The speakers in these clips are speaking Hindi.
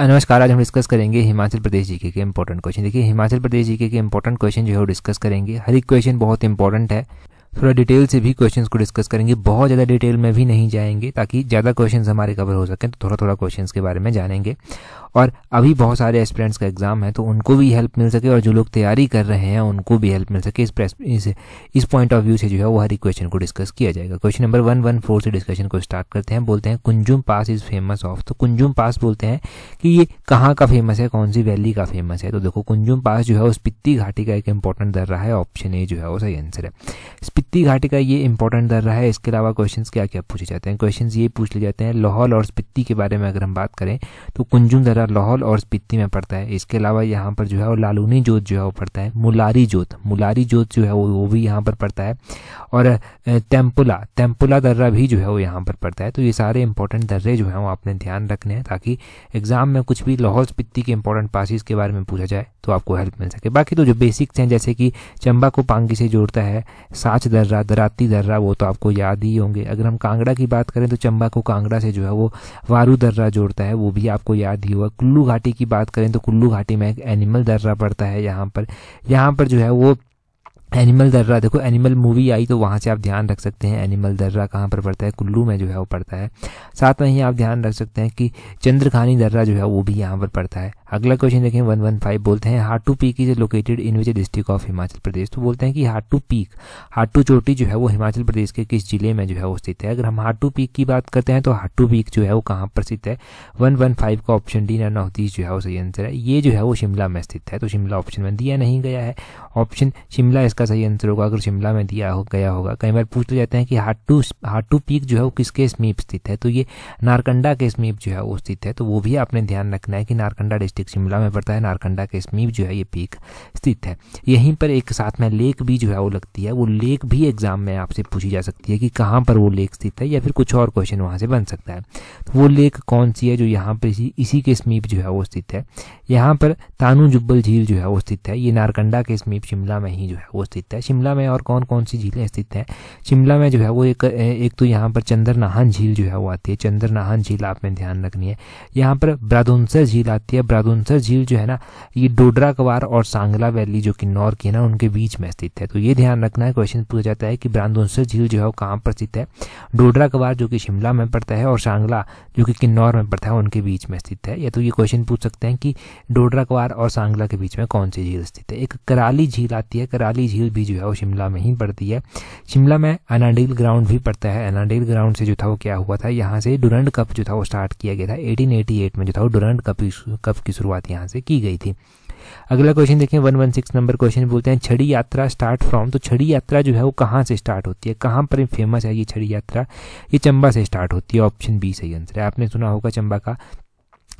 नमस्कार आज हम डिस्कस करेंगे हिमाचल प्रदेश जीके के इम्पोर्टेंट क्वेश्चन देखिए हिमाचल प्रदेश जीके के इम्पोर्टेंट क्वेश्चन जो है वो डिस्कस करेंगे हर एक क्वेश्चन बहुत इंपॉर्टेंट है थोड़ा डिटेल से भी क्वेश्चंस को डिस्कस करेंगे बहुत ज़्यादा डिटेल में भी नहीं जाएंगे ताकि ज़्यादा क्वेश्चंस हमारे कवर हो सकें तो थोड़ा थोड़ा क्वेश्चंस के बारे में जानेंगे और अभी बहुत सारे एस्पिरेंट्स का एग्ज़ाम है तो उनको भी हेल्प मिल सके और जो लोग तैयारी कर रहे हैं उनको भी हेल्प मिल सके इस प्रेस इस इस पॉइंट ऑफ व्यू से जो है वो हर एक क्वेश्चन को डिस्कस किया जाएगा question number one one four से डिस्कशन को स्टार्ट करते हैं बोलते हैं Kunzum pass is famous of तो कुंजुम पास बोलते हैं कि ये कहाँ का फेमस है कौन सी वैली का फेमस है तो देखो कुंजुम पास जो है वो स्पित्ती घाटी का एक इंपॉर्टेंट दर्रा है ऑप्शन ए जो है वो सही आंसर है स्पीति घाटी का ये इंपॉर्टेंट दर रहा है इसके अलावा क्वेश्चन क्या क्या पूछे जाते हैं क्वेश्चन ये पूछ ले जाते हैं लाहौल और स्पित्ती के बारे में अगर हम बात करें तो कुंजुम दर्रा लाहौल और स्पित्ती में पड़ता है इसके अलावा यहाँ पर जो है वो लालूनी जोत जो है वो पड़ता है मुलारी जोत मुलारी जोत जो है वो वो भी यहाँ पर पड़ता है और टेम्पुला टेम्पुला दर्रा भी जो है वो यहाँ पर पड़ता है तो ये सारे इंपॉर्टेंट दर्रे जो है वो आपने ध्यान रखने हैं ताकि एग्जाम में कुछ भी लाहौल स्पित्ती के इंपॉर्टेंट पासिस के बारे में पूछा जाए तो आपको हेल्प मिल सके बाकी तो जो बेसिक्स हैं जैसे कि चंबा को पांगी से जोड़ता है साच दर्रा दराती दर्रा वो तो आपको याद ही होंगे अगर हम कांगड़ा की बात करें तो चंबा को कांगड़ा से जो है वो वारू दर्रा जोड़ता है वो भी आपको याद ही होगा कुल्लू घाटी की बात करें तो कुल्लू घाटी में एक एनिमल दर्रा पड़ता है यहाँ पर यहाँ पर जो है वो एनिमल दर्रा देखो एनिमल मूवी आई तो वहाँ से आप ध्यान रख सकते हैं एनिमल दर्रा कहाँ पर पड़ता है कुल्लू में जो है वो पड़ता है साथ में ही आप ध्यान रख सकते हैं कि चंद्रखानी दर्रा जो है वो भी यहाँ पर पड़ता है अगला क्वेश्चन देखें वन वन फाइव बोलते हैं Hatu peak is located in which district of Himachal Pradesh तो बोलते हैं कि हाटू पीक हाटू चोटी जो है वो हिमाचल प्रदेश के किस जिले में जो है वो स्थित है अगर हम हाटू पीक की बात करते हैं तो हाटू पीक जो है वो कहाँ पर स्थित है वन वन फाइव का ऑप्शन डी नॉर्थ ईस्ट जो है वो सही आंसर है ये जो है वो शिमला में स्थित है तो शिमला ऑप्शन में दिया नहीं गया है ऑप्शन शिमला इसका सही आंसर होगा अगर शिमला में दिया हो गया होगा कई बार पूछ जाते हैं कि हाटू हाटू पीक जो है वो किसके समीप स्थित है तो ये नारकंडा के समीप जो है वो स्थित है तो वो भी आपने ध्यान रखना है कि नारकंडा डिस्ट्रिक्ट शिमला में पड़ता है नारकंडा के समीप जो है ये पीक स्थित है यहीं पर एक साथ में लेक भी जो है वो लगती है वो लेक भी एग्जाम में आपसे पूछी जा सकती है कि कहाँ पर वो लेक स्थित है या फिर कुछ और क्वेश्चन वहाँ से बन सकता है तो वो लेक कौन सी है जो यहाँ पर इसी इसी के समीप जो है वो स्थित है यहाँ पर तानू जुब्बल झील जो है वो स्थित है ये नारकंडा के समीप शिमला में ही जो है वो स्थित है शिमला में और कौन कौन सी झीलें स्थित हैं शिमला में जो है वो एक एक तो यहाँ पर चंद्र नाहन झील जो है वो आती है चंद्र नाहन झील आप में ध्यान रखनी है यहाँ पर ब्रादोंसर झील आती है सादुनसर झील जो है ना ये डोडरा कवार और सांगला वैली जो कि किन्नौर की है ना उनके बीच में स्थित है तो ये ध्यान रखना है क्वेश्चन पूछा जाता है कि ब्रांदुनसर झील जो है वो कहाँ पर स्थित है डोडरा कवार जो कि शिमला में पड़ता है और सांगला जो कि किन्नौर में पड़ता है उनके बीच में स्थित है या तो ये क्वेश्चन पूछ सकते हैं कि डोडरा कवार और सांगला के बीच में कौन सी झील स्थित है एक कराली झील आती है कराली झील भी जो है वो शिमला में ही पड़ती है शिमला में अनाडेल ग्राउंड भी पड़ता है अनाडेल ग्राउंड से जो था वो क्या हुआ था यहाँ से डुरंड कप जो था वो स्टार्ट किया गया था एटीन में जो था वो डुरंड कप कप की शुरुआत यहाँ से की गई थी अगला क्वेश्चन देखें one one six number question बोलते हैं छड़ी यात्रा स्टार्ट फ्रॉम तो छड़ी यात्रा जो है वो कहाँ से स्टार्ट होती है कहाँ पर फेमस है ये छड़ी यात्रा ये चंबा से स्टार्ट होती है ऑप्शन बी सही आंसर है आपने सुना होगा चंबा का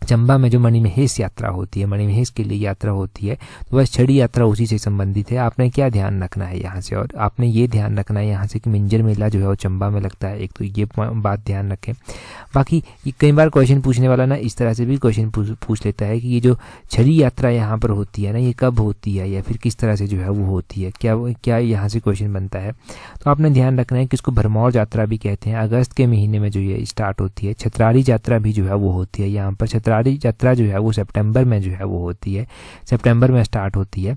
चंबा में जो मणिमहेश यात्रा होती है मणिमहेश के लिए यात्रा होती है तो बस छड़ी यात्रा उसी से संबंधित है आपने क्या ध्यान रखना है यहाँ से और आपने ये ध्यान रखना है यहाँ से कि मिंजर मेला जो है वो चंबा में लगता है एक तो ये बात ध्यान रखें बाकी कई बार क्वेश्चन पूछने वाला ना इस तरह से भी क्वेश्चन पूछ लेता है कि ये जो छड़ी यात्रा यहाँ पर होती है ना ये कब होती है या फिर किस तरह से जो है वो होती है क्या क्या यहाँ से क्वेश्चन बनता है तो आपने ध्यान रखना है कि इसको भरमौर यात्रा भी कहते हैं अगस्त के महीने में जो ये स्टार्ट होती है छतरारी यात्रा भी जो है वो होती है यहाँ पर छतरा सारी यात्रा जो है वो सितंबर में जो है वो होती है सितंबर में स्टार्ट होती है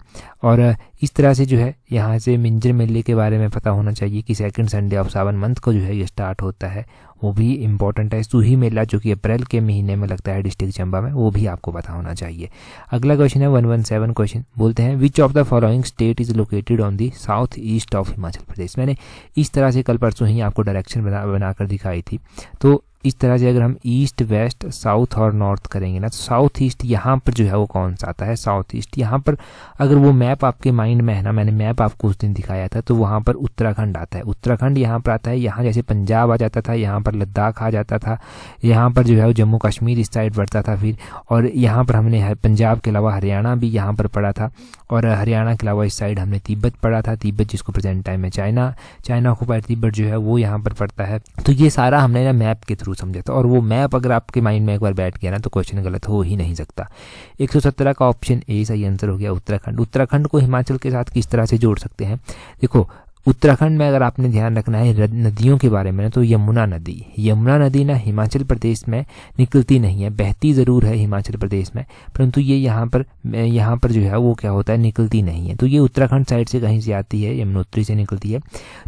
और इस तरह से जो है यहाँ से मिंजर मेले के बारे में पता होना चाहिए कि second Sunday of Sawan month को जो है ये स्टार्ट होता है वो भी इम्पॉर्टेंट है सूही मेला जो कि अप्रैल के महीने में लगता है डिस्ट्रिक्ट चंबा में वो भी आपको पता होना चाहिए अगला क्वेश्चन है वन वन सेवन क्वेश्चन बोलते हैं which of the following state is located on the south east of Himachal Pradesh मैंने इस तरह से कल परसों ही आपको डायरेक्शन बना बनाकर दिखाई थी तो इस तरह से अगर हम ईस्ट वेस्ट साउथ और नॉर्थ करेंगे ना तो साउथ ईस्ट यहाँ पर जो है वो कौन सा आता है साउथ ईस्ट यहाँ पर अगर वो मैप आपके माइंड में है ना मैंने मैप आपको उस दिन दिखाया था तो वहाँ पर उत्तराखंड आता है उत्तराखंड यहाँ पर आता है यहाँ जैसे पंजाब आ जाता था यहाँ पर लद्दाख आ जाता था यहाँ पर जो है वो जम्मू कश्मीर इस साइड बढ़ता था फिर और यहाँ पर हमने पंजाब के अलावा हरियाणा भी यहाँ पर पड़ा था और हरियाणा के अलावा इस साइड हमने तिब्बत पढ़ा था तिब्बत जिसको प्रेजेंट टाइम में चाइना चाइना ऑक्यूपाइड तिब्बत जो है वो यहाँ पर पड़ता है तो ये सारा हमने ना मैप के थ्रू जरूर समझा तो। और वो मैप अगर आपके माइंड में एक बार बैठ गया ना तो क्वेश्चन गलत हो ही नहीं सकता 117 का ऑप्शन ए सही आंसर हो गया उत्तराखंड उत्तराखंड को हिमाचल के साथ किस तरह से जोड़ सकते हैं देखो उत्तराखंड में अगर आपने ध्यान रखना है नदियों के बारे में तो यमुना नदी यमुना नदी ना हिमाचल प्रदेश में निकलती नहीं है बहती ज़रूर है हिमाचल प्रदेश में परंतु ये यहाँ पर यहाँ पर जो है वो क्या होता है निकलती नहीं है तो ये उत्तराखंड साइड से कहीं से आती है यमुनोत्री से निकलती है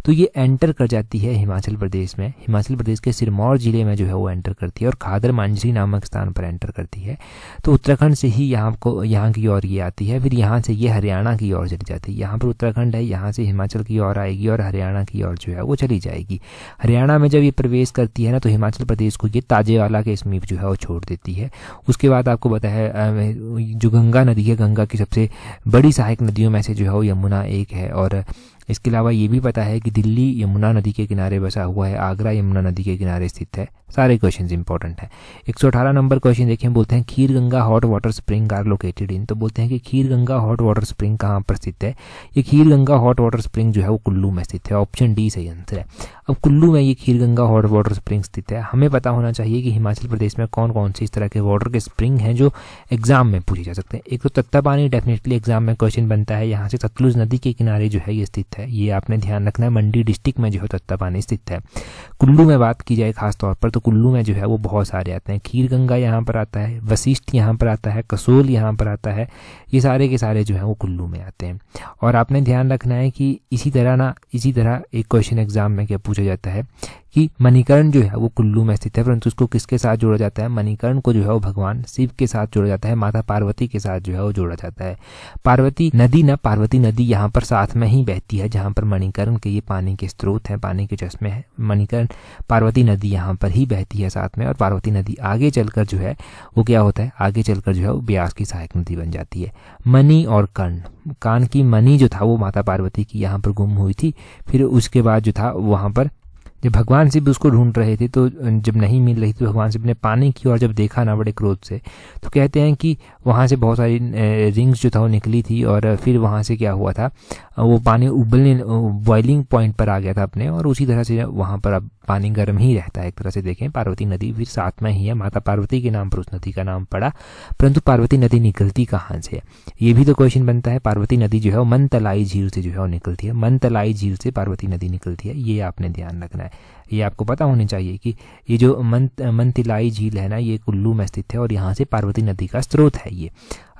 तो ये एंटर कर जाती है हिमाचल प्रदेश में हिमाचल प्रदेश के सिरमौर जिले में जो है वो एंटर करती है और खादर मांझरी नामक स्थान पर एंटर करती है तो उत्तराखंड से ही यहाँ को यहाँ की ओर ये आती है फिर यहाँ से ये हरियाणा की ओर चली जाती है यहाँ पर उत्तराखंड है यहाँ से हिमाचल की ओर आई जाएगी और हरियाणा की ओर जो है वो चली जाएगी हरियाणा में जब ये प्रवेश करती है ना तो हिमाचल प्रदेश को ये ताजेवाला के समीप जो है वो छोड़ देती है उसके बाद आपको बताया जो गंगा नदी है गंगा की सबसे बड़ी सहायक नदियों में से जो है वो यमुना एक है और इसके अलावा ये भी पता है कि दिल्ली यमुना नदी के किनारे बसा हुआ है आगरा यमुना नदी के किनारे स्थित है सारे क्वेश्चन इंपॉर्टेंट है 118 नंबर क्वेश्चन देखिए बोलते हैं Kheer Ganga hot water spring are located in तो बोलते हैं कि Kheer Ganga hot water spring कहाँ पर स्थित है ये Kheer Ganga hot water spring जो है वो कुल्लू में स्थित है ऑप्शन डी सही आंसर है अब कुल्लू में ये Kheer Ganga hot water spring स्थित है हमें पता होना चाहिए कि हिमाचल प्रदेश में कौन कौन से इस तरह के वाटर के स्प्रिंग हैं जो एग्जाम में पूछे जा सकते हैं एक तो तत्ता पानी डेफिनेटली एग्जाम में क्वेश्चन बनता है यहाँ से सतलुज नदी के किनारे जो है ये स्थित है ये आपने ध्यान रखना है मंडी डिस्ट्रिक्ट में जो है तत्ता पानी स्थित है कुल्लू में बात की जाए खासतौर पर तो कुल्लू में जो है वो बहुत सारे आते हैं खीर गंगा यहाँ पर आता है वशिष्ठ यहाँ पर आता है कसोल यहाँ पर आता है ये सारे के सारे जो है वो कुल्लू में आते हैं और आपने ध्यान रखना है कि इसी तरह ना इसी तरह एक क्वेश्चन एग्जाम में क्या पूछा हो जाता है कि मणिकरण जो है वो कुल्लू में स्थित है परंतु उसको किसके साथ जोड़ा जाता है मणिकरण को जो है वो भगवान शिव के साथ जोड़ा जाता है माता पार्वती के साथ जो है वो जोड़ा जाता है पार्वती नदी ना पार्वती नदी यहाँ पर साथ में ही बहती है जहाँ पर मणिकरण के ये पानी के स्रोत हैं पानी के चश्मे हैं मणिकरण पार्वती नदी यहाँ पर ही बहती है साथ में और पार्वती नदी आगे चलकर जो है वो क्या होता है आगे चलकर जो है वो ब्यास की सहायक नदी बन जाती है मनी और कर्ण कान की मनी जो था वो माता पार्वती की यहाँ पर गुम हुई थी फिर उसके बाद जो था वहाँ पर जब भगवान शिव उसको ढूंढ रहे थे तो जब नहीं मिल रही तो भगवान शिव ने पानी की और जब देखा ना बड़े क्रोध से तो कहते हैं कि वहाँ से बहुत सारी रिंग्स जो था वो निकली थी और फिर वहाँ से क्या हुआ था वो पानी उबलने बॉइलिंग पॉइंट पर आ गया था अपने और उसी तरह से वहाँ पर अब पानी गर्म ही रहता है एक तरह से देखें पार्वती नदी फिर साथ में ही है माता पार्वती के नाम पर उस नदी का नाम पड़ा परंतु पार्वती नदी निकलती कहाँ से है ये भी तो क्वेश्चन बनता है पार्वती नदी जो है वो तलाई झील से जो है वो निकलती है मन तलाई झील से पार्वती नदी निकलती है ये आपने ध्यान रखना है ये आपको पता होनी चाहिए कि ये जो मन तिलाई झील है ना ये कुल्लू में स्थित है और यहाँ से पार्वती नदी का स्रोत है ये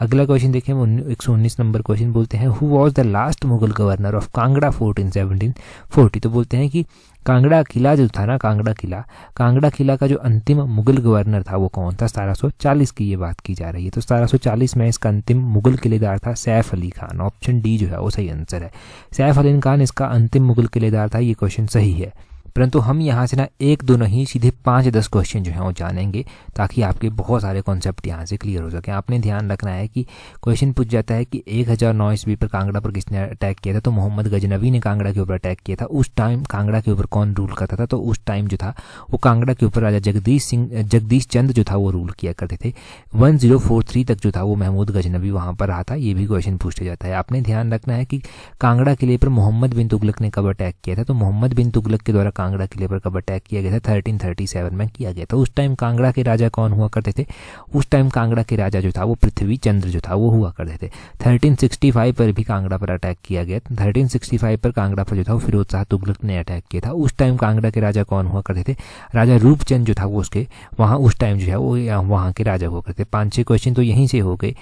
अगला क्वेश्चन देखें एक सौ उन्नीस नंबर क्वेश्चन बोलते हैं who was the last Mughal governor of Kangra fort in seventeen forty तो बोलते हैं कि कांगड़ा किला जो था ना कांगड़ा किला कांगड़ा किला का जो अंतिम मुगल गवर्नर था वो कौन था 1740 की ये बात की जा रही है तो 1740 में इसका अंतिम मुगल किलेदार था सैफ अली खान ऑप्शन डी जो है वो सही आंसर है सैफ अली खान इसका अंतिम मुगल किलेदार था ये क्वेश्चन सही है परंतु हम यहाँ से ना एक दो नहीं सीधे पाँच दस क्वेश्चन जो हैं वो जानेंगे ताकि आपके बहुत सारे कॉन्सेप्ट यहाँ से क्लियर हो सके आपने ध्यान रखना है कि क्वेश्चन पूछ जाता है कि एक हज़ार नौ ईस्वी पर कांगड़ा पर किसने अटैक किया था तो मोहम्मद गजनबी ने कांगड़ा के ऊपर अटैक किया था उस टाइम कांगड़ा के ऊपर कौन रूल करता था तो उस टाइम जो था वो कांगड़ा के ऊपर राजा जगदीश सिंह जगदीश चंद जो था वो रूल किया करते थे वन जीरो फोर थ्री तक जो था वो महमूद गजनबी वहाँ पर रहा था ये भी क्वेश्चन पूछा जाता है आपने ध्यान रखना है कि कांगड़ा किले पर मोहम्मद बिन तुगलक ने कब अटैक किया था तो मोहम्मद बिन तुगलक के द्वारा कांगड़ा किले पर कब अटैक किया गया था 1337 में किया गया था उस टाइम कांगड़ा के राजा कौन हुआ करते थे उस टाइम कांगड़ा के राजा जो था वो पृथ्वी चंद्र जो था वो हुआ करते थे 1365 पर भी कांगड़ा पर अटैक किया गया थर्टीन सिक्सटी पर कांगड़ा पर जो था वो फिरोज शाह तुगलक ने अटैक किया था उस टाइम कांगड़ा के राजा कौन हुआ करते थे राजा रूपचंद जो था वो उसके वहाँ उस टाइम जो है वो वहाँ के राजा हुआ करते थे पाँच छः क्वेश्चन तो यहीं से हो गए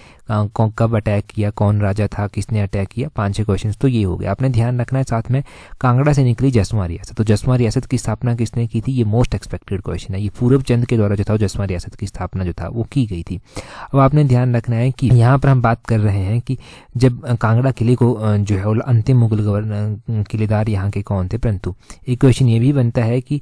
कब अटैक किया कौन राजा था किसने अटैक किया पाँच छः क्वेश्चन तो ये हो गए आपने ध्यान रखना है साथ में कांगड़ा से निकली जसवा रियासत तो जसवा रियासत की स्थापना किसने की थी ये मोस्ट एक्सपेक्टेड क्वेश्चन है ये पूर्व चंद के द्वारा जो था जसवा रियासत की स्थापना जो था वो की गई थी अब आपने ध्यान रखना है कि यहाँ पर हम बात कर रहे हैं कि जब कांगड़ा किले को जो है अंतिम मुगल गवर्नर किलेदार यहाँ के कौन थे परंतु एक क्वेश्चन ये भी बनता है कि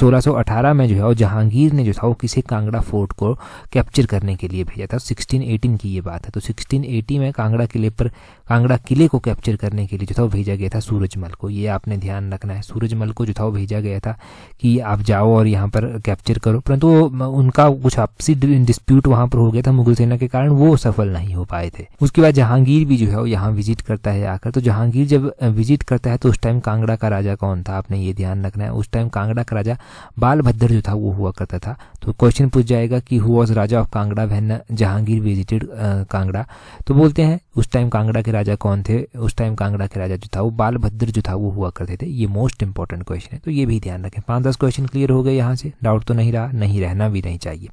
सोलह में जो है जहांगीर ने जो था वो किसे कांगड़ा फोर्ट को कैप्चर करने के लिए भेजा था सिक्सटीन की ये बात है तो सिक्सटीन में कांगड़ा किले पर कांगड़ा किले को कैप्चर करने के लिए जो था वो भेजा गया था सूरजमल को ये आपने ध्यान रखना है सूरजमल को जो था वो भेजा गया था कि आप जाओ और यहाँ पर कैप्चर करो परंतु उनका कुछ आपसी डिस्प्यूट वहाँ पर हो गया था मुगल सेना के कारण वो सफल नहीं हो पाए थे उसके बाद जहांगीर भी जो है वो यहाँ विजिट करता है आकर तो जहांगीर जब विजिट करता है तो उस टाइम कांगड़ा का राजा कौन था आपने ये ध्यान रखना है उस टाइम कांगड़ा का राजा बाल जो था वो हुआ करता था तो क्वेश्चन पूछ जाएगा कि who was Raja of Kangra when Jahangir visited Kangra तो बोलते हैं उस टाइम कांगड़ा के राजा कौन थे उस टाइम कांगड़ा के राजा जो था वो बालभद्र जो था वो हुआ करते थे ये मोस्ट इंपॉर्टेंट क्वेश्चन है तो ये भी ध्यान रखें पाँच दस क्वेश्चन क्लियर हो गए यहाँ से डाउट तो नहीं रहा नहीं रहना भी नहीं चाहिए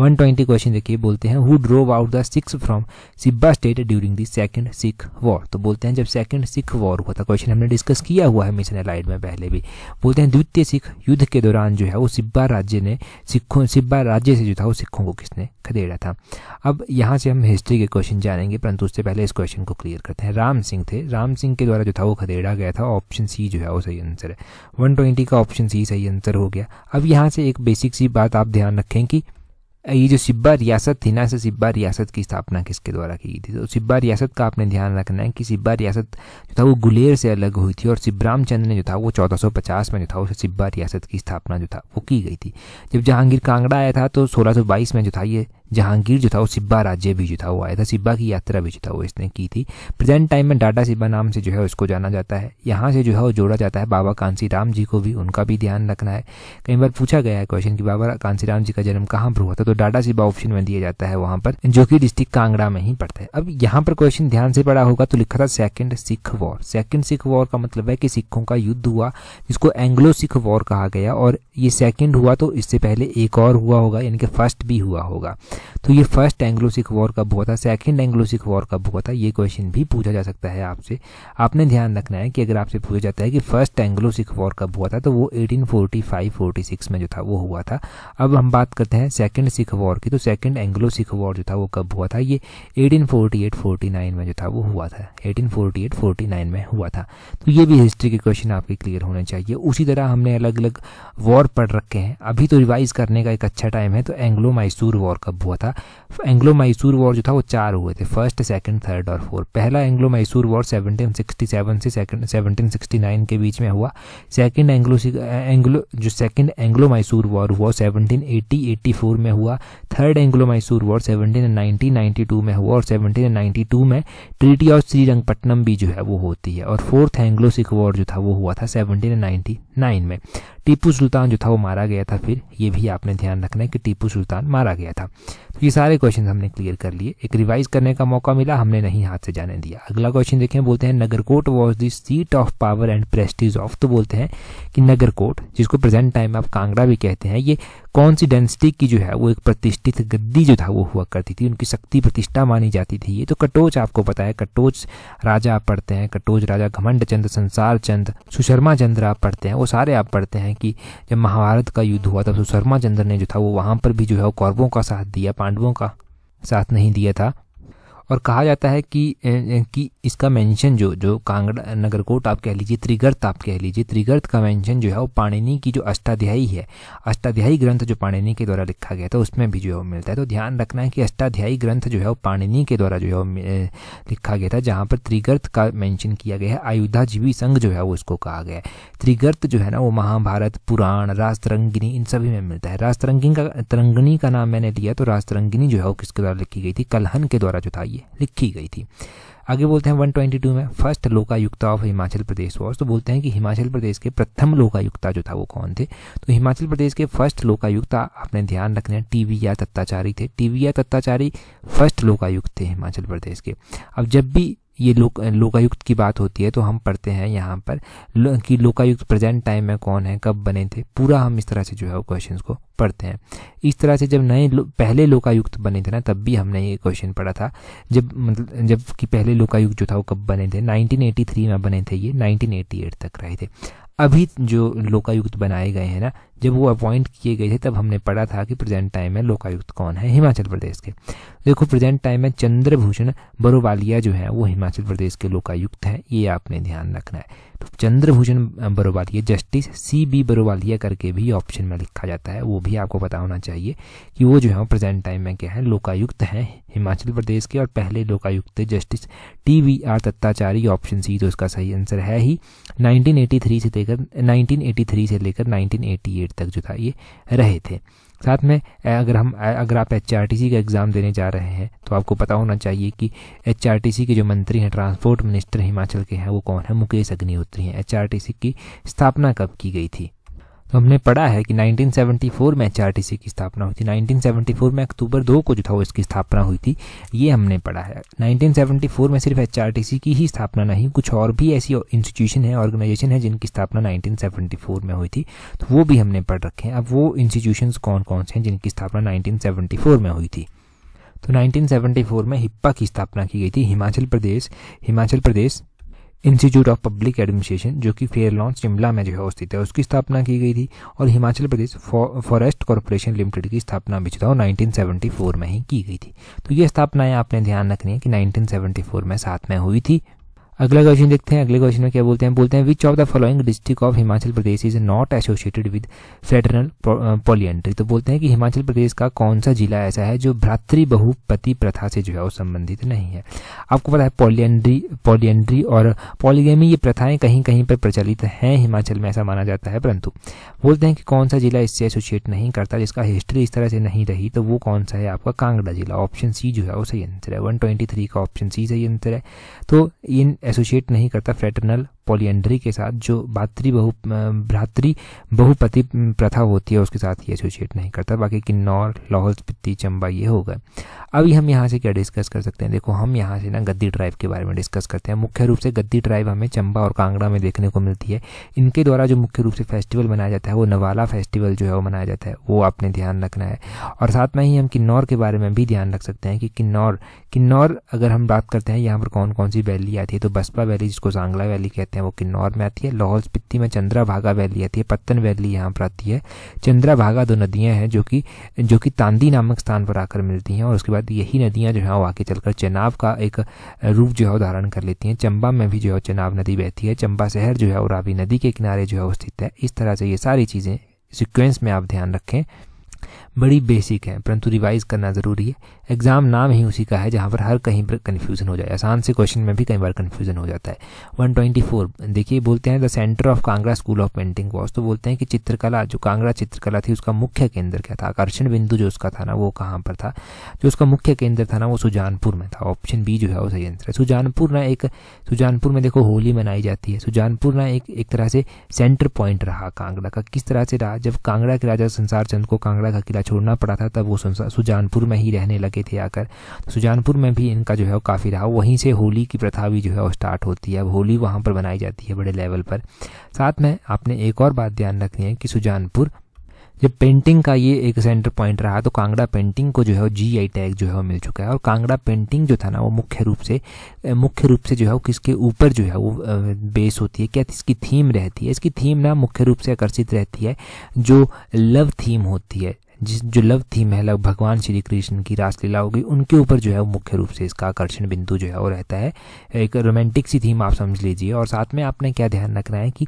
वन ट्वेंटी क्वेश्चन देखिए बोलते हैं who drove out the Sikhs from Sibba state during the second Sikh war तो बोलते हैं जब सेकेंड सिख वॉर हुआ था क्वेश्चन हमने डिस्कस किया हुआ है मिशन एलाइड में पहले भी बोलते हैं द्वितीय सिख युद्ध के दौरान जो है वो सिब्बा राज्य ने सिखों सिब्बा राज्य से जो था वो सिखों को किसने खदेड़ा था अब यहाँ से हम हिस्ट्री के क्वेश्चन जानेंगे परंतु उससे पहले पहले इस क्वेश्चन को क्लियर करते हैं राम सिंह थे राम सिंह के द्वारा जो था वो खदेड़ा गया था ऑप्शन सी जो है वो सही आंसर है 120 का ऑप्शन सी सही आंसर हो गया अब यहाँ से एक बेसिक सी बात आप ध्यान रखें कि ये जो सिब्बा रियासत थी ना इसे सिब्बा रियासत की स्थापना किसके द्वारा की गई थी तो सिब्बा रियासत का आपने ध्यान रखना है कि सिब्बा रियासत जो था वो गुलेर से अलग हुई थी और सिब्राम चंद ने जो था वो 1450 में जो था उसे सिब्बा रियासत की स्थापना जो था वो की गई थी जब जहांगीर कांगड़ा आया था तो 1622 में जो था ये जहांगीर जो था वो सिब्बा राज्य भी जो था वो आया था सिब्बा की यात्रा भी जो था वो इसने की थी प्रेजेंट टाइम में डाटा सिब्बा नाम से जो है उसको जाना जाता है यहाँ से जो है वो जोड़ा जाता है बाबा कांसी राम जी को भी उनका भी ध्यान रखना है कई बार पूछा गया है क्वेश्चन कि बाबा कांसी राम जी का जन्म कहाँ पर हुआ था तो डाटा सिब्बा ऑप्शन में दिया जाता है वहाँ पर जो कि डिस्ट्रिक्ट कांगड़ा में ही पड़ता है अब यहाँ पर क्वेश्चन ध्यान से पड़ा होगा तो लिखा था second Sikh war second Sikh war का मतलब है कि सिखों का युद्ध हुआ जिसको एंग्लो सिख वॉर कहा गया और ये सेकंड हुआ तो इससे पहले एक और हुआ होगा यानी कि फर्स्ट भी हुआ होगा तो ये फर्स्ट एंग्लो सिख वॉर कब हुआ था सेकेंड एंग्लो सिख वॉर कब हुआ था ये क्वेश्चन भी पूछा जा सकता है आपसे आपने ध्यान रखना है कि अगर आपसे पूछा जाता है कि फर्स्ट एंग्लो सिख वॉर कब हुआ था तो वो 1845-46 में जो था वो हुआ था अब हम बात करते हैं सेकेंड सिख वॉर की तो सेकेंड एंग्लो सिख वॉर जो था वो कब हुआ था ये एटीन फोर्टी में जो था वो हुआ था एटीन फोर्टी में हुआ था तो ये भी हिस्ट्री के क्वेश्चन आपके क्लियर होने चाहिए उसी तरह हमने अलग अलग वॉर पढ़ रखे हैं अभी तो रिवाइज करने का एक अच्छा टाइम है तो एंग्लो मैसूर वॉर कब हुआ था एंग्लो मैसूर वॉर जो था वो चार हुए थे फर्स्ट सेकंड थर्ड और फोर्थ पहला एंग्लो मैसूर वॉर 1767 से सेकंड 1769 के बीच में हुआ सेकंड एंग्लो एंग्लो जो सेकंड एंग्लो मैसूर वॉर हुआ 1780 84 में हुआ थर्ड एंग्लो मैसूर वॉर 1790 92 में हुआ और 1792 में ट्रीटी ऑफ श्रीरंगपट्टनम भी जो है वो होती है और फोर्थ एंग्लो सिख वॉर जो था वो हुआ था सेवनटीन नाइन में टीपू सुल्तान जो था वो मारा गया था फिर ये भी आपने ध्यान रखना है कि टीपू सुल्तान मारा गया था तो ये सारे क्वेश्चन हमने क्लियर कर लिए एक रिवाइज करने का मौका मिला हमने नहीं हाथ से जाने दिया अगला क्वेश्चन देखें बोलते हैं Nagarkot was the seat of power and prestige of तो बोलते हैं कि नगरकोट जिसको प्रेजेंट टाइम में आप कांगड़ा भी कहते हैं ये कौन सी डेंसिटी की जो है वो एक प्रतिष्ठित गद्दी जो था वो हुआ करती थी उनकी शक्ति प्रतिष्ठा मानी जाती थी ये तो कटोच आपको पता है कटोच राजा आप पढ़ते हैं कटोच राजा घमंड चंद संसार चंद सुशर्मा चंद्र आप पढ़ते हैं वो सारे आप पढ़ते हैं कि जब महाभारत का युद्ध हुआ तब सुशर्मा चंद्र ने जो था वो वहाँ पर भी जो है कौरवों का साथ दिया पांडवों का साथ नहीं दिया था और कहा जाता है कि कि इसका मेंशन जो जो कांगड़ा नगरकोट आप कह लीजिए त्रिगर्त आप कह लीजिए त्रिगर्त का मेंशन जो है वो पाणिनि की जो अष्टाध्यायी है अष्टाध्यायी ग्रंथ जो पाणिनि के द्वारा लिखा गया था उसमें भी जो है वो मिलता है तो ध्यान रखना है कि अष्टाध्यायी ग्रंथ जो है वो पाणिनि के द्वारा जो है वो लिखा गया था जहाँ पर त्रिगर्त का मैंशन किया गया है आयुधाजीवी संघ जो है वो उसको कहा गया है त्रिगर्त जो है ना वो महाभारत पुराण रास्तरंगिनी इन सभी में मिलता है रास्तरंगिनी का तरंगिनी का नाम मैंने लिया तो रास्तरंगिनी जो है वो किसके द्वारा लिखी गई थी कलहन के द्वारा जो था लिए लिखी गई थी आगे बोलते हैं 122 में first Lokayukta of Himachal Pradesh was तो बोलते हैं कि हिमाचल प्रदेश के प्रथम लोकायुक्ता जो था वो कौन थे तो हिमाचल प्रदेश के फर्स्ट लोकायुक्ता आपने ध्यान रखना है टीवी या दत्ताचारी थे टीवी या दत्ताचारी फर्स्ट लोकायुक्त थे हिमाचल प्रदेश के अब जब भी ये लोक लोकायुक्त की बात होती है तो हम पढ़ते हैं यहाँ पर लो, कि लोकायुक्त प्रेजेंट टाइम में कौन है कब बने थे पूरा हम इस तरह से जो है वो क्वेश्चन को पढ़ते हैं इस तरह से जब नए लो, पहले लोकायुक्त बने थे ना तब भी हमने ये क्वेश्चन पढ़ा था जब मतलब जब कि पहले लोकायुक्त जो था वो कब बने थे 1983 में बने थे ये 1988 तक रहे थे अभी जो लोकायुक्त बनाए गए हैं ना जब वो अपॉइंट किए गए थे तब हमने पढ़ा था कि प्रेजेंट टाइम में लोकायुक्त कौन है हिमाचल प्रदेश के देखो प्रेजेंट टाइम में चंद्रभूषण बरोवालिया जो है वो हिमाचल प्रदेश के लोकायुक्त हैं ये आपने ध्यान रखना है तो Chandrabhushan Barowalia justice C B Barowalia करके भी ऑप्शन में लिखा जाता है वो भी आपको पता होना चाहिए कि वो जो है प्रेजेंट टाइम में क्या है लोकायुक्त हैं हिमाचल प्रदेश के और पहले लोकायुक्त थे justice T V R Dattachari option C तो इसका सही आंसर है ही नाइनटीन से देख लेकर 1983 से लेकर 1988 तक जो था ये रहे थे साथ में अगर हम अगर आप एच का एग्ज़ाम देने जा रहे हैं तो आपको पता होना चाहिए कि एच के जो मंत्री हैं ट्रांसपोर्ट मिनिस्टर हिमाचल के हैं वो कौन है मुकेश अग्निहोत्री हैं एच की स्थापना कब की गई थी तो हमने पढ़ा है कि 1974 में एचआरटीसी की स्थापना हुई थी 1974 में अक्टूबर दो को जो था वो इसकी स्थापना हुई थी ये हमने पढ़ा है 1974 में सिर्फ एचआरटीसी की ही स्थापना नहीं कुछ और भी ऐसी इंस्टीट्यूशन है ऑर्गेनाइजेशन है जिनकी स्थापना 1974 में हुई थी तो वो भी हमने पढ़ रखे हैं अब वो इंस्टीट्यूशन कौन कौन से हैं जिनकी स्थापना नाइनटीन में हुई थी तो नाइनटीन में हिप्पा की स्थापना की गई थी Himachal Pradesh Himachal Pradesh institute of public administration जो कि फेयर लॉन्च शिमला में जो है स्थित है उसकी स्थापना की गई थी और Himachal Pradesh forest corporation limited की स्थापना भी जो 1974 में ही की गई थी तो ये स्थापनाएं आपने ध्यान रखनी है कि 1974 में साथ में हुई थी अगला क्वेश्चन देखते हैं अगले क्वेश्चन में क्या बोलते हैं बोलते हैं which of the following district of Himachal Pradesh is not associated with federal polyandry तो बोलते हैं कि हिमाचल प्रदेश का कौन सा जिला ऐसा है जो भ्रातृ बहुपति प्रथा से जो है वो संबंधित नहीं है आपको पता है पॉलियंड्री पॉलियंड्री और पॉलीगेमी ये प्रथाएं कहीं कहीं पर प्रचलित हैं हिमाचल में ऐसा माना जाता है परंतु बोलते हैं कि कौन सा जिला इससे एसोसिएट नहीं करता जिसका हिस्ट्री इस तरह से नहीं रही तो वो कौन सा है आपका कांगड़ा जिला ऑप्शन सी जो है वो सही आंसर है वन का ऑप्शन सी सही आंसर है तो इन एसोसिएट नहीं करता फ्रेटरनल पोलियंड्री के साथ जो भातृ बहु भ्रातृ बहुपति प्रथा होती है उसके साथ ये एसोसिएट नहीं करता बाकी किन्नौर लाहौल स्पीति चंबा ये हो गए अभी हम यहाँ से क्या डिस्कस कर सकते हैं देखो हम यहाँ से ना गद्दी ट्राइब के बारे में डिस्कस करते हैं मुख्य रूप से गद्दी ट्राइब हमें चंबा और कांगड़ा में देखने को मिलती है इनके द्वारा जो मुख्य रूप से फेस्टिवल मनाया जाता है वो नवाला फेस्टिवल जो है वो मनाया जाता है वो आपने ध्यान रखना है और साथ में ही हम किन्नौर के बारे में भी ध्यान रख सकते हैं कि किन्नौर किन्नौर अगर हम बात करते हैं यहाँ पर कौन कौन सी वैली आती है तो बसपा वैली जिसको सांगला वैली कहते हैं हैं वो किन्नौर में आती है लाहौल स्पिति में चंद्राभागा वैली आती है पत्तन वैली यहाँ पर आती है चंद्राभागा दो नदियाँ हैं जो कि जो कि तांदी नामक स्थान पर आकर मिलती हैं और उसके बाद यही नदियाँ जो हैं वो आगे चलकर चेनाव का एक रूप जो है धारण कर लेती हैं चंबा में भी जो है चेनाव नदी बहती है चंबा शहर जो है वो रावी नदी के किनारे जो है वो स्थित है इस तरह से ये सारी चीज़ें सिक्वेंस में आप ध्यान रखें बड़ी बेसिक है परंतु रिवाइज करना ज़रूरी है एग्ज़ाम नाम ही उसी का है जहाँ पर हर कहीं पर कन्फ्यूज़न हो जाए आसान से क्वेश्चन में भी कई बार कन्फ्यूज़न हो जाता है 124 देखिए बोलते हैं the centre of Kangra school of painting was तो बोलते हैं कि चित्रकला जो कांगड़ा चित्रकला थी उसका मुख्य केंद्र क्या था आकर्षण बिंदु जो उसका था ना वो कहाँ पर था जो उसका मुख्य केंद्र था ना वो सुजानपुर में था ऑप्शन बी जो है वो सही आंसर है सुजानपुर ना एक सुजानपुर में देखो होली मनाई जाती है सुजानपुर ना एक एक तरह से सेंटर पॉइंट रहा कांगड़ा का किस तरह से रहा जब कांगड़ा के राजा संसार चंद को कांगड़ा का किला छोड़ना पड़ा था तब वो सुजानपुर में ही रहने लगे थे आकर तो सुजानपुर में भी इनका जो है वो काफ़ी रहा वहीं से होली की प्रथा भी जो है वो स्टार्ट होती है अब होली वहाँ पर बनाई जाती है बड़े लेवल पर साथ में आपने एक और बात ध्यान रखनी है कि सुजानपुर जब पेंटिंग का ये एक सेंटर पॉइंट रहा तो कांगड़ा पेंटिंग को जो है जी आई टैग जो है वो मिल चुका है और कांगड़ा पेंटिंग जो था ना वो मुख्य रूप से मुख्य रूप से जो है वो किसके ऊपर जो है वो बेस होती है क्या इसकी थीम रहती है इसकी थीम ना मुख्य रूप से आकर्षित रहती है जो लव थीम होती है जिस जो लव थीम है लव भगवान श्री कृष्ण की रासलीला होगी उनके ऊपर जो है वो मुख्य रूप से इसका आकर्षण बिंदु जो है वो रहता है एक रोमांटिक सी थीम आप समझ लीजिए और साथ में आपने क्या ध्यान रखना है कि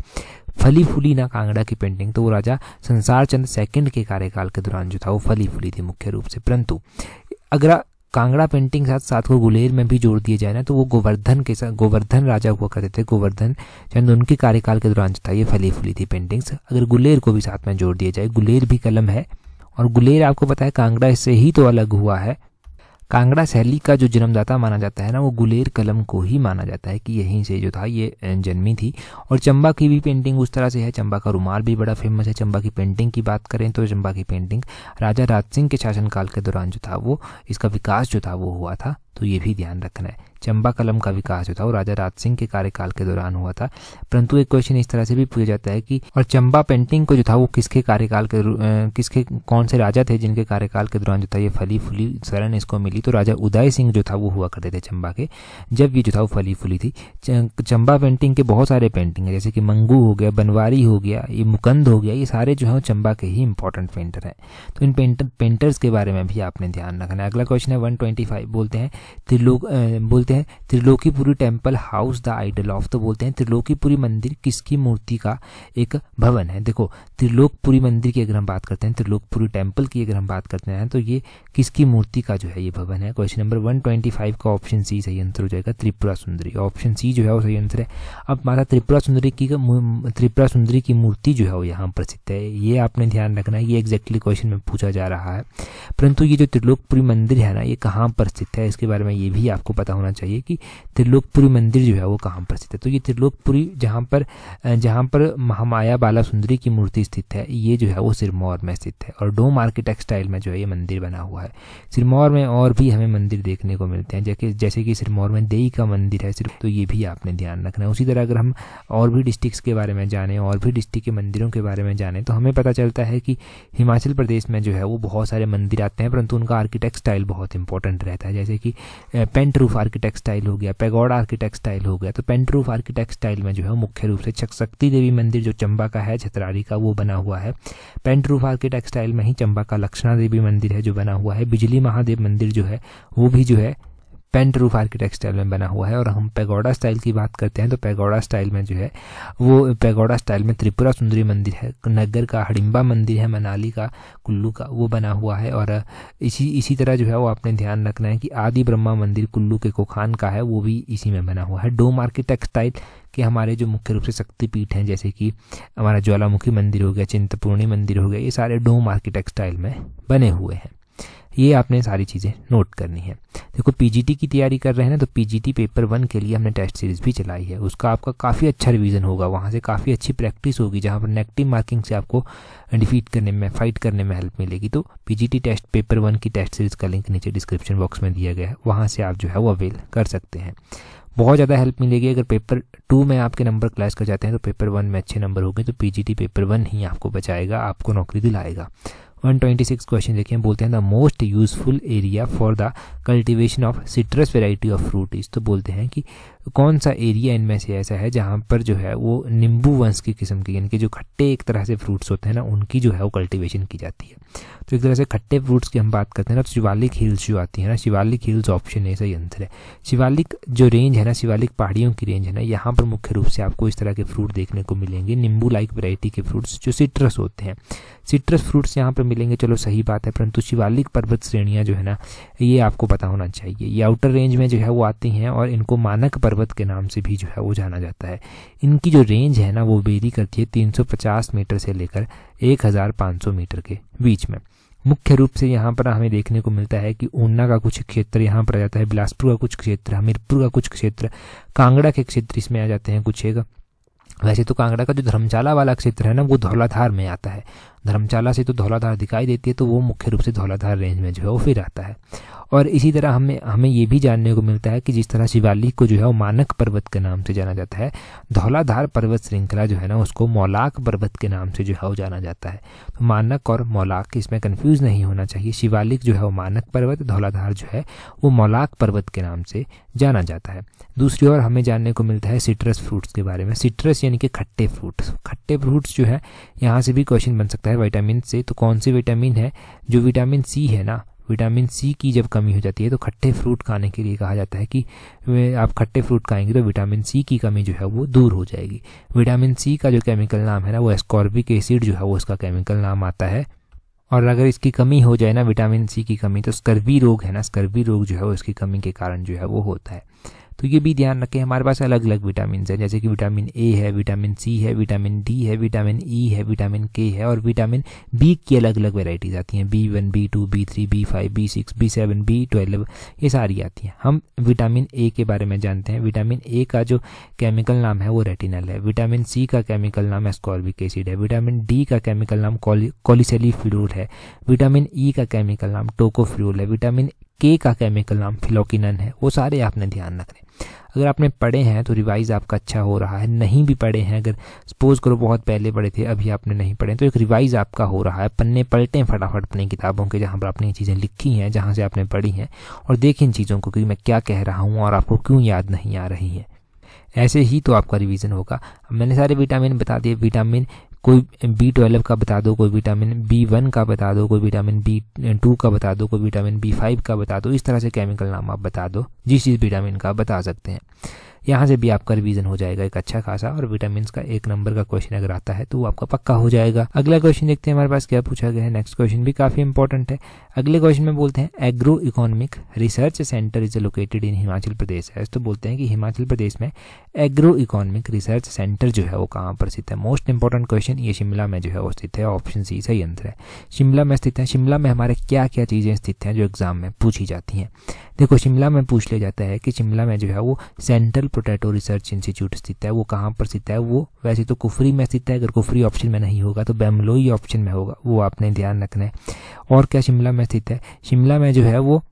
फली फूली ना कांगड़ा की पेंटिंग तो वो राजा संसार चंद सेकंड के कार्यकाल के दौरान जो था वो फली फूली थी मुख्य रूप से परंतु अगर कांगड़ा पेंटिंग साथ साथ को गुलेर में भी जोड़ दिए जाए ना तो वो गोवर्धन के साथ गोवर्धन राजा हुआ करते थे गोवर्धन चंद उनके कार्यकाल के दौरान जो था ये फली फूली थी पेंटिंग्स अगर गुलेर को भी साथ में जोड़ दिया जाए गुलेर भी कलम है और गुलेर आपको पता है कांगड़ा इससे ही तो अलग हुआ है कांगड़ा शैली का जो जन्मदाता माना जाता है ना वो गुलेर कलम को ही माना जाता है कि यहीं से जो था ये जन्मी थी और चंबा की भी पेंटिंग उस तरह से है चंबा का रुमाल भी बड़ा फेमस है चंबा की पेंटिंग की बात करें तो चंबा की पेंटिंग राजा राज सिंह के शासनकाल के दौरान जो था वो इसका विकास जो था वो हुआ था तो ये भी ध्यान रखना है चंबा कलम का विकास जो था वो राजा राज सिंह के कार्यकाल के दौरान हुआ था परंतु एक क्वेश्चन इस तरह से भी पूछा जाता है कि और चंबा पेंटिंग को जो था वो किसके कार्यकाल के किसके कौन से राजा थे जिनके कार्यकाल के दौरान जो था ये फली फूली शरण इसको मिली तो राजा उदय सिंह जो था वो हुआ करते थे चंबा के जब ये जो था वो फली फूली थी चंबा पेंटिंग के बहुत सारे पेंटिंग है जैसे कि मंगू हो गया बनवारी हो गया ये मुकंद हो गया ये सारे जो है चंबा के ही इंपॉर्टेंट पेंटर हैं तो इन पेंटर पेंटर्स के बारे में भी आपने ध्यान रखना है अगला क्वेश्चन है वन बोलते हैं त्रिलोक बोलते बोलते हैं Trilokipuri temple house the idol of तो बोलते हैं त्रिलोकीपुरी मंदिर किसकी मूर्ति का एक भवन है देखो त्रिलोकपुरी मंदिर की अगर हम बात करते हैं त्रिलोकपुरी टेम्पल की अगर हम बात करते हैं तो ये किसकी मूर्ति का जो है ये भवन है क्वेश्चन नंबर वन का ऑप्शन सी सही आंसर हो जाएगा त्रिपुरा सुंदरी ऑप्शन सी जो है वो सही आंसर है अब हमारा त्रिपुरा सुंदरी की त्रिपुरा सुंदरी की मूर्ति जो है वो यहाँ प्रसिद्ध है ये आपने ध्यान रखना है ये एग्जैक्टली क्वेश्चन में पूछा जा रहा है परंतु ये जो त्रिलोकपुरी मंदिर है ना ये कहाँ पर स्थित है इसके बारे में ये भी आपको पता होना चाहिए कि त्रिलोकपुरी मंदिर जो है वो कहाँ पर स्थित है तो ये त्रिलोकपुरी जहाँ पर जहाँ पर महामाया बाला सुंदरी की मूर्ति स्थित है ये जो है वो सिरमौर में स्थित है और डोम आर्किटेक्ट में जो है ये मंदिर बना हुआ है सिरमौर में और भी हमें मंदिर देखने को मिलते हैं जैसे जैसे कि सिरमौर में देई का मंदिर है सिर्फ तो ये भी आपने ध्यान रखना है उसी तरह अगर हम और भी डिस्ट्रिक्स के बारे में जाने और भी डिस्ट्रिक्ट के मंदिरों के बारे में जाने तो हमें पता चलता है कि हिमाचल प्रदेश में जो है वो बहुत सारे मंदिर आते हैं परंतु उनका आर्किटेक्ट स्टाइल बहुत इंपॉर्टेंट रहता है जैसे कि पेंट रूफ आर्किटेक्ट आर्किटेक्सटाइल हो गया पैगौड़ आर्किटेक्सटाइल हो गया तो पेंट्रूफ आर्किटेक्सटाइल में जो है मुख्य रूप से शक्ति देवी मंदिर जो चंबा का है छतरारी का वो बना हुआ है पेंट्रूफ आर्किटेक्सटाइल में ही चंबा का लक्षणा देवी मंदिर है जो बना हुआ है बिजली महादेव मंदिर जो है वो भी जो है पेंट रूफ आर्किटेक्चर में बना हुआ है और हम पैगोडा स्टाइल की बात करते हैं तो पैगोडा स्टाइल में जो है वो पैगोडा स्टाइल में त्रिपुरा सुंदरी मंदिर है नगर का हडिम्बा मंदिर है मनाली का कुल्लू का वो बना हुआ है और इसी इसी तरह जो है वो आपने ध्यान रखना है कि आदि ब्रह्मा मंदिर कुल्लू के कोखान का है वो भी इसी में बना हुआ है डोम स्टाइल के हमारे जो मुख्य रूप से शक्तिपीठ हैं जैसे कि हमारा ज्वालामुखी मंदिर हो गया चिंतपूर्णी मंदिर हो गया ये सारे डोम स्टाइल में बने हुए हैं ये आपने सारी चीज़ें नोट करनी है देखो पीजीटी की तैयारी कर रहे हैं ना तो पीजीटी पेपर वन के लिए हमने टेस्ट सीरीज भी चलाई है उसका आपका काफ़ी अच्छा रिवीजन होगा वहाँ से काफ़ी अच्छी प्रैक्टिस होगी जहाँ पर नेगेटिव मार्किंग से आपको डिफीट करने में फाइट करने में हेल्प मिलेगी तो पीजीटी टेस्ट पेपर वन की टेस्ट सीरीज का लिंक नीचे डिस्क्रिप्शन बॉक्स में दिया गया है वहाँ से आप जो है वो अवेल कर सकते हैं बहुत ज़्यादा हेल्प मिलेगी अगर पेपर टू में आपके नंबर क्लैश कर जाते हैं तो पेपर वन में अच्छे नंबर हो गए तो पी पेपर वन ही आपको बचाएगा आपको नौकरी दिलाएगा 126 क्वेश्चन देखिए बोलते हैं the most useful area for the cultivation of citrus variety of fruit is तो बोलते हैं कि कौन सा एरिया इनमें से ऐसा है जहाँ पर जो है वो नींबू वंश की किस्म के यानी कि जो खट्टे एक तरह से फ्रूट्स होते हैं ना उनकी जो है वो कल्टिवेशन की जाती है तो एक तरह से खट्टे फ्रूट्स की हम बात करते हैं ना तो शिवालिक हिल्स जो आती है ना शिवालिक हिल्स ऑप्शन है सही आंसर है शिवालिक जो रेंज है ना शिवालिक पहाड़ियों की रेंज है ना यहाँ पर मुख्य रूप से आपको इस तरह के फ्रूट देखने को मिलेंगे नींबू लाइक वेराइटी के फ्रूट्स जो सिट्रस होते हैं सिट्रस फ्रूट्स यहाँ पर मिलेंगे चलो सही बात है परंतु शिवालिक पर्वत श्रेणियाँ जो है ना ये आपको पता होना चाहिए ये आउटर रेंज में जो है वो आती हैं और इनको मानक पर्वत पर्वत के नाम से भी जो है वो जाना जाता है इनकी जो रेंज है ना वो वेरी करती है 350 मीटर से लेकर 1500 मीटर के बीच में मुख्य रूप से यहाँ पर हमें देखने को मिलता है कि ऊना का कुछ क्षेत्र यहाँ पर आ जाता है बिलासपुर का कुछ क्षेत्र हमीरपुर का कुछ क्षेत्र कांगड़ा के क्षेत्र इसमें आ जाते हैं कुछ एक वैसे तो कांगड़ा का जो धर्मशाला वाला क्षेत्र है ना वो धौलाधार में आता है धर्मशाला से तो धौलाधार दिखाई देती है तो वो मुख्य रूप से धौलाधार रेंज में जो है वो फिर आता है और इसी तरह हमें हमें ये भी जानने को मिलता है कि जिस तरह शिवालिक को जो है वो मानक पर्वत के नाम से जाना जाता है धौलाधार पर्वत श्रृंखला जो है ना उसको मौलाक पर्वत के नाम से जो है वो जाना जाता है तो मानक और मौलाक इसमें कन्फ्यूज़ नहीं होना चाहिए शिवालिक जो है वो मानक पर्वत धौलाधार जो है वो मौलाक पर्वत के नाम से जाना जाता है दूसरी ओर हमें जानने को मिलता है सिट्रस फ्रूट्स के बारे में सिट्रस यानी कि खट्टे फ्रूट्स खट्टे फ्रूट्स जो है यहाँ से भी क्वेश्चन बन सकता है सकता है विटामिन से तो कौन सी विटामिन है जो विटामिन सी है ना विटामिन सी की जब कमी हो जाती है तो खट्टे फ्रूट खाने के लिए कहा जाता है कि आप खट्टे फ्रूट खाएंगे तो विटामिन सी की कमी जो है वो दूर हो जाएगी विटामिन सी का जो केमिकल नाम है ना वो एस्कॉर्बिक एसिड जो है वो उसका केमिकल नाम आता है और अगर इसकी कमी हो जाए ना विटामिन सी की कमी तो स्कर्वी रोग है ना स्कर्वी रोग जो है वो इसकी कमी के कारण जो है वो होता है तो ये भी ध्यान रखें हमारे पास अलग अलग विटामिन है जैसे कि विटामिन ए है विटामिन सी है विटामिन डी है विटामिन ई e है विटामिन के है और विटामिन बी की अलग अलग वेराइटीज़ आती हैं B one B two B three B five B six B seven B twelve ये सारी आती हैं हम विटामिन ए के बारे में जानते हैं विटामिन ए का जो केमिकल नाम है वो रेटिनल है विटामिन सी का केमिकल नाम एस्कॉर्बिक एसिड है विटामिन डी का केमिकल नाम कॉलिसेली है विटामिन ई e का केमिकल नाम टोकोफ्रोल है विटामिन के का केमिकल नाम फिलोकिनन है वो सारे आपने ध्यान रखने अगर आपने पढ़े हैं तो रिवाइज़ आपका अच्छा हो रहा है नहीं भी पढ़े हैं अगर सपोज करो बहुत पहले पढ़े थे अभी आपने नहीं पढ़े तो एक रिवाइज़ आपका हो रहा है पन्ने पलटें फटाफट अपनी किताबों के जहाँ पर आपने ये चीज़ें लिखी हैं जहाँ से आपने पढ़ी हैं और देखें इन चीज़ों को कि मैं क्या कह रहा हूँ और आपको क्यों याद नहीं आ रही है ऐसे ही तो आपका रिवीजन होगा मैंने सारे विटामिन बता दिए विटामिन कोई बी ट्वेल्व का बता दो कोई विटामिन बी वन का बता दो कोई विटामिन बी टू का बता दो कोई विटामिन बी फाइव का बता दो इस तरह से केमिकल नाम आप बता दो जिस चीज विटामिन का बता सकते हैं यहाँ से भी आपका रिवीजन हो जाएगा एक अच्छा खासा और विटामिन का एक नंबर का क्वेश्चन अगर आता है तो वो आपका पक्का हो जाएगा अगला क्वेश्चन देखते हैं हमारे पास क्या पूछा गया है नेक्स्ट क्वेश्चन भी काफी इंपॉर्टेंट है अगले क्वेश्चन में बोलते हैं agro economic research centre is located in Himachal Pradesh है तो बोलते हैं कि हिमाचल प्रदेश में एग्रो इकोनॉमिक रिसर्च सेंटर जो है वो कहाँ पर स्थित है मोस्ट इंपॉर्टेंट क्वेश्चन ये शिमला में जो है वो स्थित है ऑप्शन सी सही आंसर है शिमला में स्थित है शिमला में हमारे क्या क्या चीज़ें स्थित हैं जो एग्जाम में पूछी जाती हैं देखो शिमला में पूछ लिया जाता है कि शिमला में जो है वो central national potato research institute स्थित है वो कहाँ पर स्थित है वो वैसे तो कुफरी में स्थित है अगर कुफरी ऑप्शन में नहीं होगा तो बेमलोई ऑप्शन में होगा वो आपने ध्यान रखना है और क्या शिमला में स्थित है शिमला में जो है वो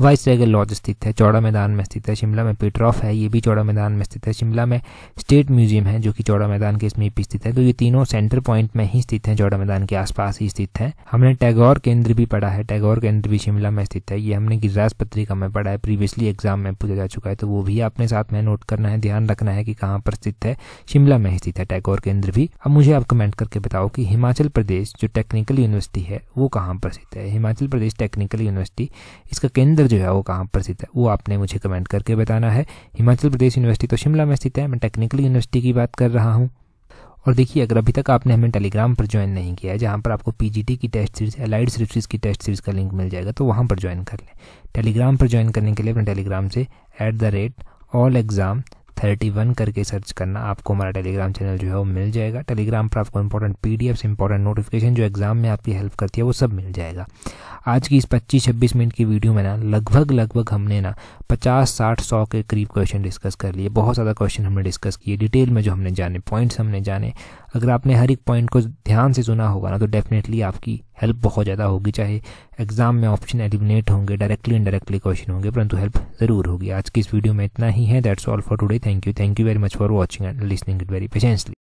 वाइस रेगल लॉज स्थित है चौड़ा मैदान में स्थित है शिमला में पीटर है ये भी चौड़ा मैदान में स्थित है शिमला में स्टेट म्यूजियम है जो कि चौड़ा मैदान के इसमें स्थित है तो ये तीनों सेंटर पॉइंट में ही स्थित है चौड़ा मैदान के आसपास ही स्थित है हमने टैगोर केंद्र भी पढ़ा है टैगोर केंद्र भी शिमला में स्थित है ये हमने गिरिराज पत्रिका में पढ़ा है प्रीवियसली एग्जाम में पूछा जा चुका है तो वो भी आपने साथ में नोट करना है ध्यान रखना है कि कहाँ पर स्थित है शिमला में स्थित है टैगोर केंद्र भी अब मुझे आप कमेंट करके बताओ कि हिमाचल प्रदेश जो टेक्निकल यूनिवर्सिटी है वो कहाँ पर स्थित है हिमाचल प्रदेश टेक्निकल यूनिवर्सिटी इसका केंद्र केंद्र जो है वो कहाँ पर स्थित है वो आपने मुझे कमेंट करके बताना है हिमाचल प्रदेश यूनिवर्सिटी तो शिमला में स्थित है मैं टेक्निकल यूनिवर्सिटी की बात कर रहा हूँ और देखिए अगर अभी तक आपने हमें टेलीग्राम पर ज्वाइन नहीं किया है जहाँ पर आपको पीजीटी की टेस्ट सीरीज एलाइड सर्विस की टेस्ट सीरीज का लिंक मिल जाएगा तो वहाँ पर ज्वाइन कर लें टेलीग्राम पर ज्वाइन करने के लिए अपने टेलीग्राम से at the rate all exam thirty one करके सर्च करना आपको हमारा टेलीग्राम चैनल जो है वो मिल जाएगा टेलीग्राम पर आपको इंपॉर्टेंट पी डी नोटिफिकेशन जो एग्ज़ाम में आपकी हेल्प करती है वो सब मिल जाएगा आज की इस 25-26 मिनट की वीडियो में ना लगभग लगभग हमने ना 50 60 100 के करीब क्वेश्चन डिस्कस कर लिए बहुत ज़्यादा क्वेश्चन हमने डिस्कस किए डिटेल में जो हमने जाने पॉइंट्स हमने जाने अगर आपने हर एक पॉइंट को ध्यान से सुना होगा ना तो डेफिनेटली आपकी हेल्प बहुत ज़्यादा होगी चाहे एग्जाम में ऑप्शन एलिमिनेट होंगे डायरेक्टली इनडायरेक्टली क्वेश्चन होंगे परंतु हेल्प ज़रूर होगी आज की इस वीडियो में इतना ही है that's all for today thank you thank you very much for watching and listening it very patiently